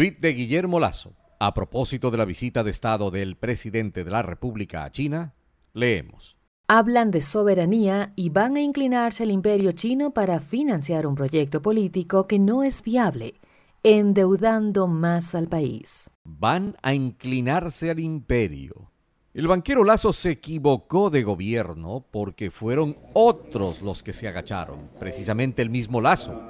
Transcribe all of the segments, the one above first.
Tweet de Guillermo Lazo. A propósito de la visita de Estado del presidente de la República a China, leemos. Hablan de soberanía y van a inclinarse al imperio chino para financiar un proyecto político que no es viable, endeudando más al país. Van a inclinarse al imperio. El banquero Lazo se equivocó de gobierno porque fueron otros los que se agacharon, precisamente el mismo Lazo,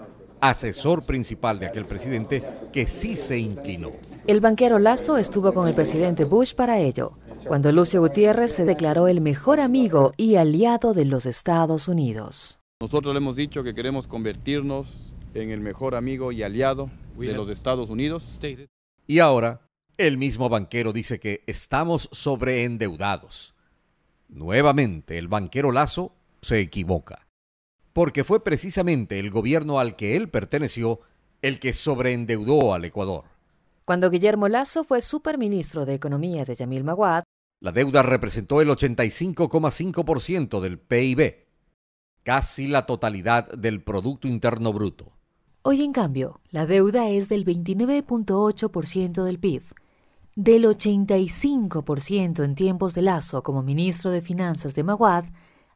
asesor principal de aquel presidente, que sí se inclinó. El banquero Lazo estuvo con el presidente Bush para ello, cuando Lucio Gutiérrez se declaró el mejor amigo y aliado de los Estados Unidos. Nosotros le hemos dicho que queremos convertirnos en el mejor amigo y aliado de los Estados Unidos. Y ahora, el mismo banquero dice que estamos sobreendeudados. Nuevamente, el banquero Lazo se equivoca porque fue precisamente el gobierno al que él perteneció el que sobreendeudó al Ecuador. Cuando Guillermo Lazo fue superministro de Economía de Yamil Maguad, la deuda representó el 85,5% del PIB, casi la totalidad del Producto Interno Bruto. Hoy, en cambio, la deuda es del 29,8% del PIB, del 85% en tiempos de Lazo como ministro de Finanzas de Maguad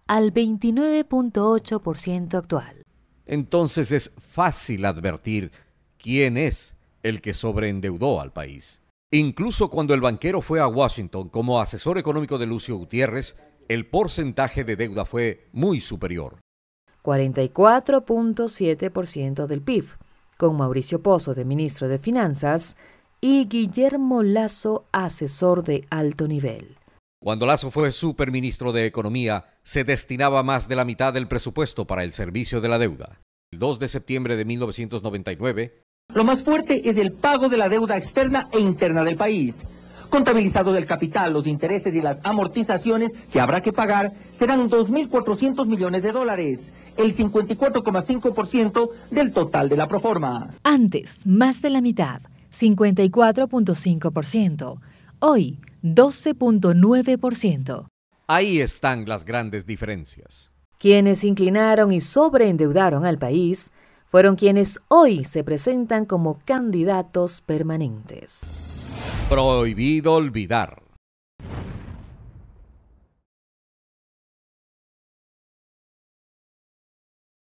al 29.8% actual. Entonces es fácil advertir quién es el que sobreendeudó al país. Incluso cuando el banquero fue a Washington como asesor económico de Lucio Gutiérrez, el porcentaje de deuda fue muy superior. 44.7% del PIB, con Mauricio Pozo de ministro de Finanzas y Guillermo Lazo asesor de alto nivel. Cuando Lazo fue superministro de Economía, se destinaba más de la mitad del presupuesto para el servicio de la deuda. El 2 de septiembre de 1999, lo más fuerte es el pago de la deuda externa e interna del país. Contabilizado del capital, los intereses y las amortizaciones que habrá que pagar serán 2.400 millones de dólares, el 54,5% del total de la proforma. Antes, más de la mitad, 54.5%. Hoy, 12.9%. Ahí están las grandes diferencias. Quienes inclinaron y sobreendeudaron al país fueron quienes hoy se presentan como candidatos permanentes. Prohibido olvidar.